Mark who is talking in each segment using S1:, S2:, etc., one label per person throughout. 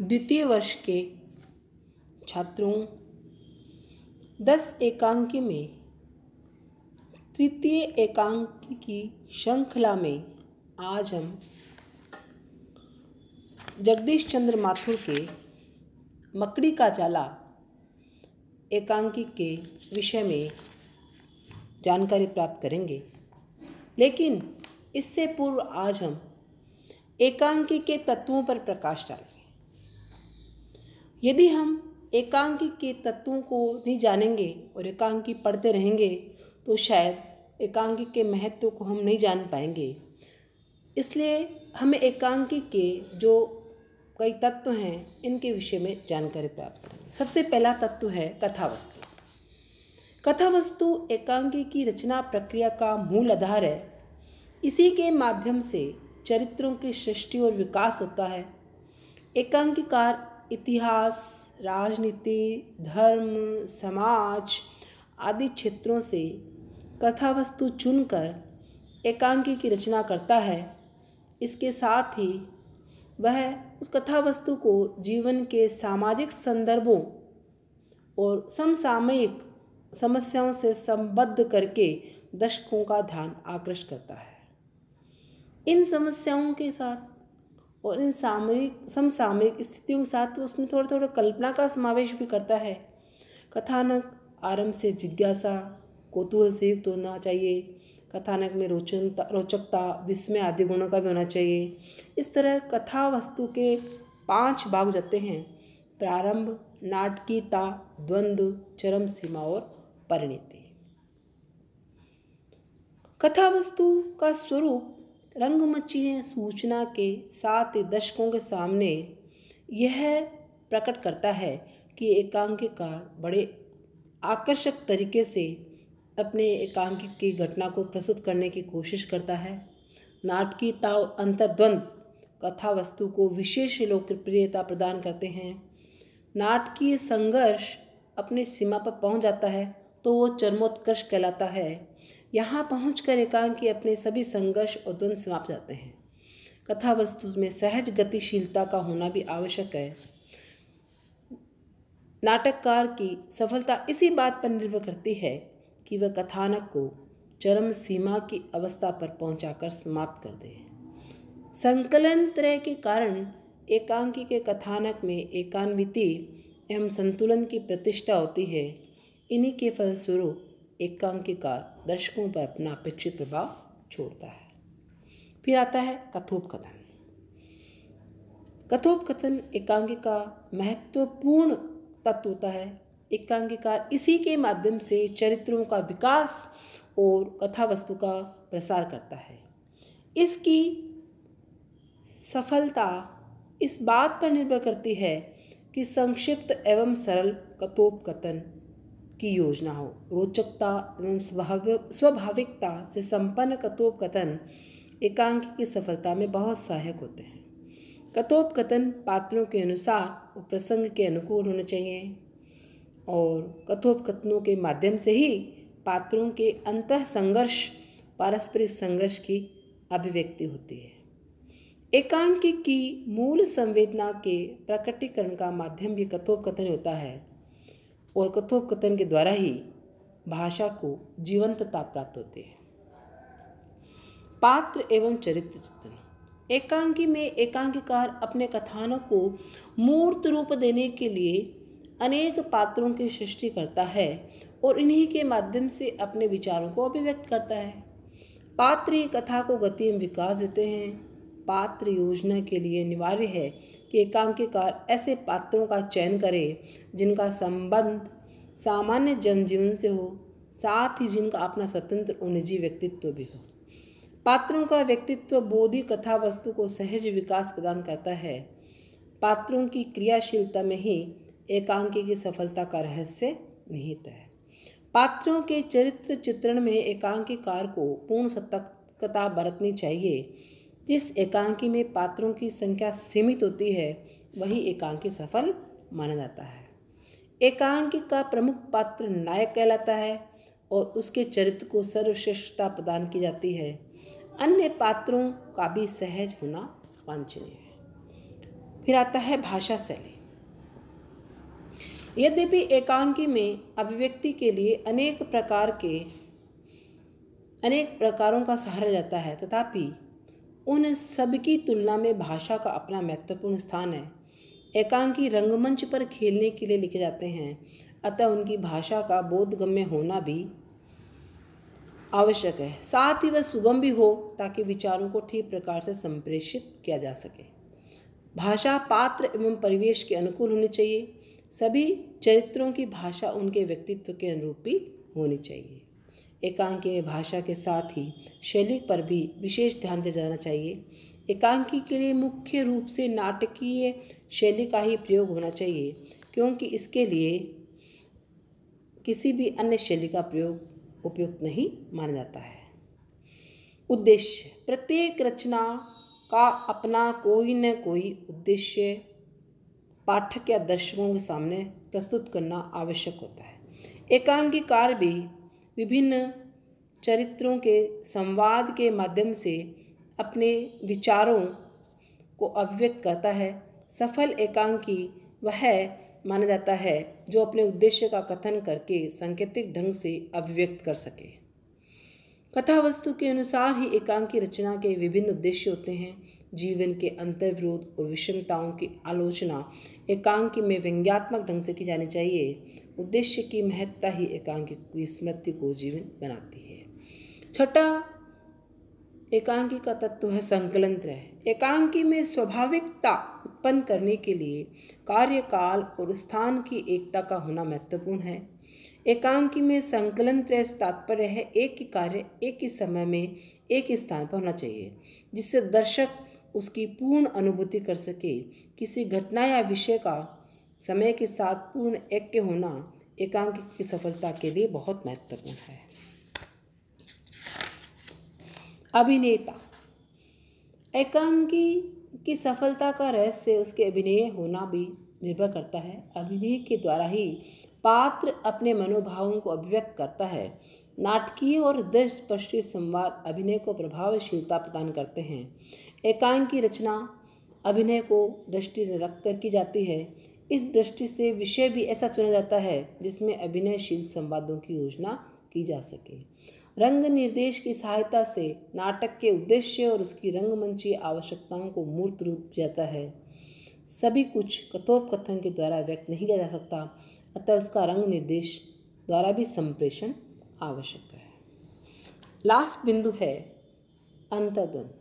S1: द्वितीय वर्ष के छात्रों दस एकांक में तृतीय एकांक की श्रृंखला में आज हम जगदीश चंद्र माथुर के मकड़ी का जाला एकांकी के विषय में जानकारी प्राप्त करेंगे लेकिन इससे पूर्व आज हम एकांकी के तत्वों पर प्रकाश डालें यदि हम एकांकी के तत्वों को नहीं जानेंगे और एकांकी पढ़ते रहेंगे तो शायद एकांकी के महत्व को हम नहीं जान पाएंगे इसलिए हमें एकांकी के जो कई तत्व हैं इनके विषय में जानकारी प्राप्त करें सबसे पहला तत्व है कथावस्तु कथावस्तु एकांकी की रचना प्रक्रिया का मूल आधार है इसी के माध्यम से चरित्रों की सृष्टि और विकास होता है एकांकीकार इतिहास राजनीति धर्म समाज आदि क्षेत्रों से कथा वस्तु चुनकर एकांकी की रचना करता है इसके साथ ही वह उस कथा वस्तु को जीवन के सामाजिक संदर्भों और समसामयिक समस्याओं से संबद्ध करके दर्शकों का ध्यान आकर्षित करता है इन समस्याओं के साथ और इन सामयिक समसामयिक स्थितियों के साथ उसमें थोड़ा थोड़ा कल्पना का समावेश भी करता है कथानक आरंभ से जिज्ञासा कौतूहल से युक्त होना चाहिए कथानक में रोचनता रोचकता विस्मय आदि गुणों का भी होना चाहिए इस तरह कथा वस्तु के पांच भाग जाते हैं प्रारंभ नाटकीयता द्वंद्व चरम सीमा और परिणति कथा वस्तु का स्वरूप रंगमची सूचना के साथ दर्शकों के सामने यह प्रकट करता है कि एकांकिका बड़े आकर्षक तरीके से अपने एकांकिक की घटना को प्रस्तुत करने की कोशिश करता है नाटकीय ताव अंतर्द्वंद कथा वस्तु को विशेष लोकप्रियता प्रदान करते हैं नाटकीय संघर्ष अपनी सीमा पर पहुंच जाता है तो वो चरमोत्कर्ष कहलाता है यहाँ पहुँच कर एकांकी अपने सभी संघर्ष और द्वंद समाप्त जाते हैं कथा वस्तु में सहज गतिशीलता का होना भी आवश्यक है नाटककार की सफलता इसी बात पर निर्भर करती है कि वह कथानक को चरम सीमा की अवस्था पर पहुंचाकर समाप्त कर दे संकलन त्रय के कारण एकांकी के कथानक में एकान्विति एवं संतुलन की प्रतिष्ठा होती है इन्हीं के फलस्वरूप एकांकिकार दर्शकों पर अपना अपेक्षित प्रभाव छोड़ता है फिर आता है कथोपकथन कथोपकथन एकांकिका महत्वपूर्ण तत्व होता है एकांकिकार इसी के माध्यम से चरित्रों का विकास और कथा वस्तु का प्रसार करता है इसकी सफलता इस बात पर निर्भर करती है कि संक्षिप्त एवं सरल कथोपकथन की योजना हो रोचकता एवं स्वाभाविकता से संपन्न कथोपकथन एकांक की सफलता में बहुत सहायक होते हैं कथोपकथन पात्रों के अनुसार और प्रसंग के अनुकूल होने चाहिए और कथोपकथनों के माध्यम से ही पात्रों के अंत संघर्ष पारस्परिक संघर्ष की अभिव्यक्ति होती है एकांक की मूल संवेदना के प्रकटीकरण का माध्यम भी कथोपकथन होता है और कथोपकथन के द्वारा ही भाषा को जीवंतता प्राप्त होती है पात्र एवं चरित्र चित्रण एकांकी में एकांकीकार अपने कथानों को मूर्त रूप देने के लिए अनेक पात्रों की सृष्टि करता है और इन्हीं के माध्यम से अपने विचारों को अभिव्यक्त करता है पात्र ही कथा को गति एवं विकास देते हैं पात्र योजना के लिए अनिवार्य है कि एकांकीकार ऐसे पात्रों का चयन करें जिनका संबंध सामान्य जनजीवन से हो साथ ही जिनका अपना स्वतंत्र उनजी व्यक्तित्व भी हो पात्रों का व्यक्तित्व बोधि कथा वस्तु को सहज विकास प्रदान करता है पात्रों की क्रियाशीलता में ही एकांकी की सफलता का रहस्य निहित है पात्रों के चरित्र चित्रण में एकांकीकार को पूर्ण सतर्कता बरतनी चाहिए जिस एकांकी में पात्रों की संख्या सीमित होती है वही एकांकी सफल माना जाता है एकांकी का प्रमुख पात्र नायक कहलाता है और उसके चरित्र को सर्वश्रेष्ठता प्रदान की जाती है अन्य पात्रों का भी सहज होना वांछनीय है फिर आता है भाषा शैली यद्यपि एकांकी में अभिव्यक्ति के लिए अनेक प्रकार के अनेक प्रकारों का सहारा जाता है तथापि उन सब की तुलना में भाषा का अपना महत्वपूर्ण स्थान है एकांकी रंगमंच पर खेलने के लिए लिखे जाते हैं अतः उनकी भाषा का बोधगम्य होना भी आवश्यक है साथ ही वह सुगम भी हो ताकि विचारों को ठीक प्रकार से संप्रेषित किया जा सके भाषा पात्र एवं परिवेश के अनुकूल होनी चाहिए सभी चरित्रों की भाषा उनके व्यक्तित्व के अनुरूप भी होनी चाहिए एकांकी में भाषा के साथ ही शैली पर भी विशेष ध्यान दिया जाना चाहिए एकांकी के लिए मुख्य रूप से नाटकीय शैली का ही प्रयोग होना चाहिए क्योंकि इसके लिए किसी भी अन्य शैली का प्रयोग उपयुक्त नहीं माना जाता है उद्देश्य प्रत्येक रचना का अपना कोई न कोई उद्देश्य पाठक या दर्शकों के सामने प्रस्तुत करना आवश्यक होता है एकांकीकार भी विभिन्न चरित्रों के संवाद के माध्यम से अपने विचारों को अभिव्यक्त करता है सफल एकांकी वह माना जाता है जो अपने उद्देश्य का कथन करके सांकेतिक ढंग से अभिव्यक्त कर सके कथा वस्तु के अनुसार ही एकांकी रचना के विभिन्न उद्देश्य होते हैं जीवन के अंतर्विरोध और विषमताओं की आलोचना एकांकी में व्यंग्यात्मक ढंग से की जानी चाहिए उद्देश्य की महत्ता ही एकांकी की स्मृति को जीवन बनाती है छठा एकांकी का तत्व है संकलन त्रय एकांकी में स्वाभाविकता उत्पन्न करने के लिए कार्यकाल और स्थान की एकता का होना महत्वपूर्ण है एकांकी में संकलन त्रय तात्पर्य है एक ही कार्य एक ही समय में एक ही स्थान पर होना चाहिए जिससे दर्शक उसकी पूर्ण अनुभूति कर सके किसी घटना या विषय का समय के साथ पूर्ण एक होना एकांक की सफलता के लिए बहुत महत्वपूर्ण है अभिनेता एकांकी की सफलता का रहस्य उसके अभिनय होना भी निर्भर करता है अभिनय के द्वारा ही पात्र अपने मनोभावों को अभिव्यक्त करता है नाटकीय और दृष्टि संवाद अभिनय को प्रभावशीलता प्रदान करते हैं एकांक की रचना अभिनय को दृष्टि रखकर रख कर की जाती है इस दृष्टि से विषय भी ऐसा चुना जाता है जिसमें अभिनयशील संवादों की योजना की जा सके रंग निर्देश की सहायता से नाटक के उद्देश्य और उसकी रंगमंची आवश्यकताओं को मूर्त रूप जाता है सभी कुछ कथोपकथन के द्वारा व्यक्त नहीं किया जा सकता अतः उसका रंग निर्देश द्वारा भी संप्रेषण आवश्यक है लास्ट बिंदु है अंतर्द्वंद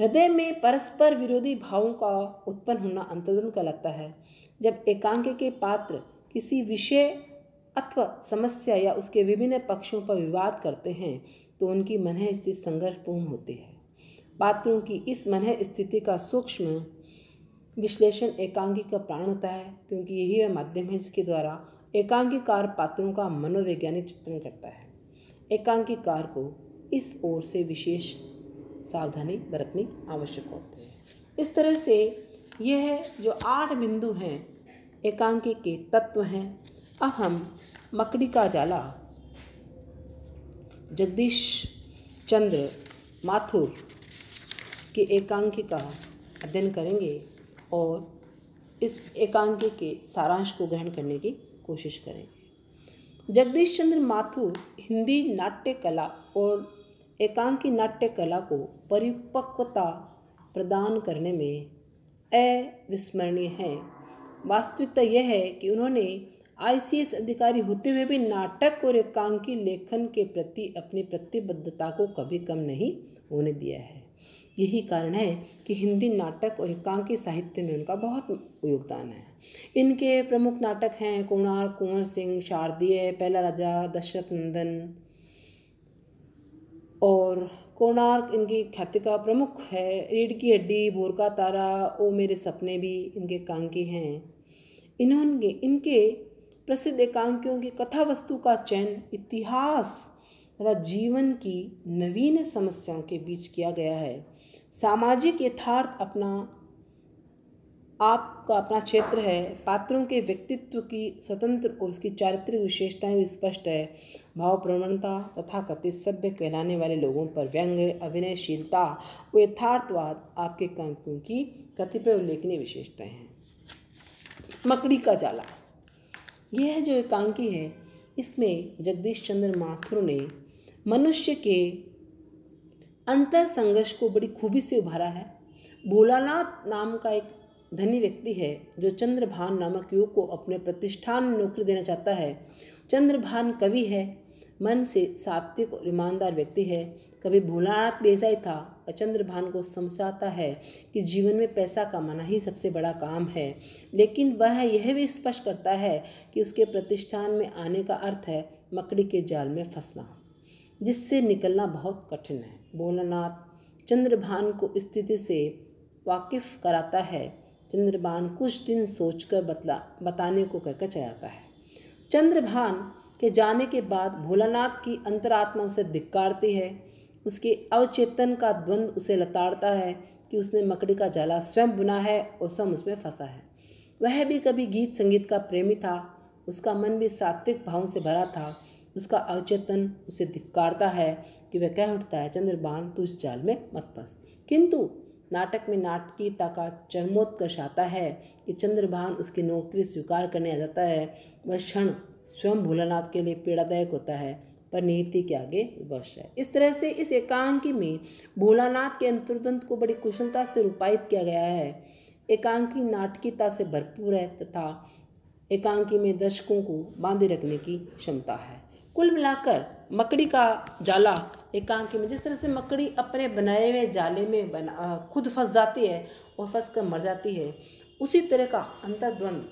S1: हृदय में परस्पर विरोधी भावों का उत्पन्न होना अंतर्द्वंद का लगता है जब एकांक के पात्र किसी विषय अथवा समस्या या उसके विभिन्न पक्षों पर विवाद करते हैं तो उनकी मन स्थिति संघर्षपूर्ण होती है पात्रों की इस मन स्थिति का सूक्ष्म विश्लेषण एकांगी का प्राण होता है क्योंकि यही वह माध्यम है जिसके द्वारा एकांकीकार पात्रों का मनोवैज्ञानिक चित्रण करता है एकांकीकार को इस ओर से विशेष सावधानी बरतनी आवश्यक होती है इस तरह से यह जो आठ बिंदु हैं एकांकी के तत्व हैं अब हम मकड़ी का जाला जगदीश चंद्र माथुर के एकांकी का अध्ययन करेंगे और इस एकांकी के सारांश को ग्रहण करने की कोशिश करेंगे जगदीश चंद्र माथुर हिंदी नाट्य कला और एकांकी नाट्य कला को परिपक्वता प्रदान करने में अविस्मरणीय है वास्तविकता यह है कि उन्होंने आईसीएस अधिकारी होते हुए भी नाटक और एकांकी लेखन के प्रति अपनी प्रतिबद्धता को कभी कम नहीं होने दिया है यही कारण है कि हिंदी नाटक और एकांकी साहित्य में उनका बहुत योगदान है इनके प्रमुख नाटक हैं कुणार कुंवर सिंह शारदीय पहला राजा दशरथ नंदन और कोणार्क इनकी ख्याति का प्रमुख है रीढ़ की हड्डी बोर का तारा ओ मेरे सपने भी इनके कांके हैं इन्होंने इनके प्रसिद्ध एकांकियों की कथा वस्तु का चयन इतिहास तथा जीवन की नवीन समस्याओं के बीच किया गया है सामाजिक यथार्थ अपना आपका अपना क्षेत्र है पात्रों के व्यक्तित्व की स्वतंत्र और उसकी चारित्रिक विशेषताएं भी स्पष्ट है भाव प्रवणता तथा कथित सभ्य कहलाने वाले लोगों पर व्यंग्य अभिनयशीलता व यथार्थवाद आपके कांकों की कतिपय उल्लेखनीय विशेषताएं हैं मकड़ी का जाला यह जो एकांकी है इसमें जगदीश चंद्र माथुर ने मनुष्य के अंतर संघर्ष को बड़ी खूबी से उभारा है भोलानाथ नाम का एक धनी व्यक्ति है जो चंद्रभान नामक युग को अपने प्रतिष्ठान में नौकरी देना चाहता है चंद्रभान कवि है मन से सात्विक और ईमानदार व्यक्ति है कभी भोलानाथ बेसा ही था और चंद्रभान को समझाता है कि जीवन में पैसा कमाना ही सबसे बड़ा काम है लेकिन वह यह भी स्पष्ट करता है कि उसके प्रतिष्ठान में आने का अर्थ है मकड़ी के जाल में फंसना जिससे निकलना बहुत कठिन है भोलानाथ चंद्रभान को स्थिति से वाकिफ कराता है चंद्रभान कुछ दिन सोचकर बतला बताने को कहकर चलाता है चंद्रभान के जाने के बाद भोलानाथ की अंतरात्मा उसे धिक्कारती है उसके अवचेतन का द्वंद्व उसे लताड़ता है कि उसने मकड़ी का जाला स्वयं बुना है और स्वयं उसमें फंसा है वह भी कभी गीत संगीत का प्रेमी था उसका मन भी सात्विक भावों से भरा था उसका अवचेतन उसे धिक्कारता है कि वह कह उठता है चंद्रबान तू इस जाल में मत फंस किंतु नाटक में नाटकीयता का चरमोत्कर्ष आता है कि चंद्रभान उसकी नौकरी स्वीकार करने आ जाता है वह क्षण स्वयं भोलानाथ के लिए पीड़ादायक होता है पर नीति के आगे वश है इस तरह से इस एकांकी में भोलानाथ के अंतर्दंत को बड़ी कुशलता से रूपायित किया गया है एकांकी नाटकीयता से भरपूर है तथा एकांकी में दर्शकों को बांधे रखने की क्षमता है कुल मिलाकर मकड़ी का जाला एकांकी में जिस तरह से मकड़ी अपने बनाए हुए जाले में बना खुद फंस जाती है और फंस कर मर जाती है उसी तरह का अंतर्द्वंद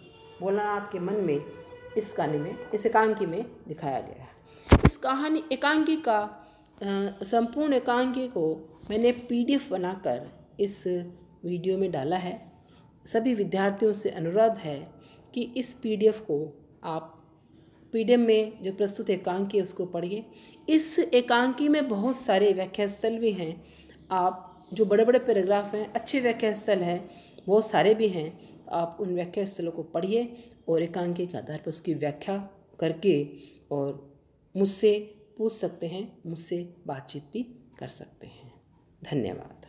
S1: भोलानाथ के मन में इस कहानी में इस एकांकी में दिखाया गया है इस कहानी एकांकी का संपूर्ण एकांकी को मैंने पीडीएफ बनाकर इस वीडियो में डाला है सभी विद्यार्थियों से अनुरोध है कि इस पीडीएफ को आप पीडीएम में जो प्रस्तुत एकांकी है उसको पढ़िए इस एकांकी में बहुत सारे व्याख्या स्थल भी हैं आप जो बड़े बड़े पैराग्राफ हैं अच्छे व्याख्या स्थल हैं बहुत सारे भी हैं आप उन व्याख्या स्थलों को पढ़िए और एकांकी के आधार पर उसकी व्याख्या करके और मुझसे पूछ सकते हैं मुझसे बातचीत भी कर सकते हैं धन्यवाद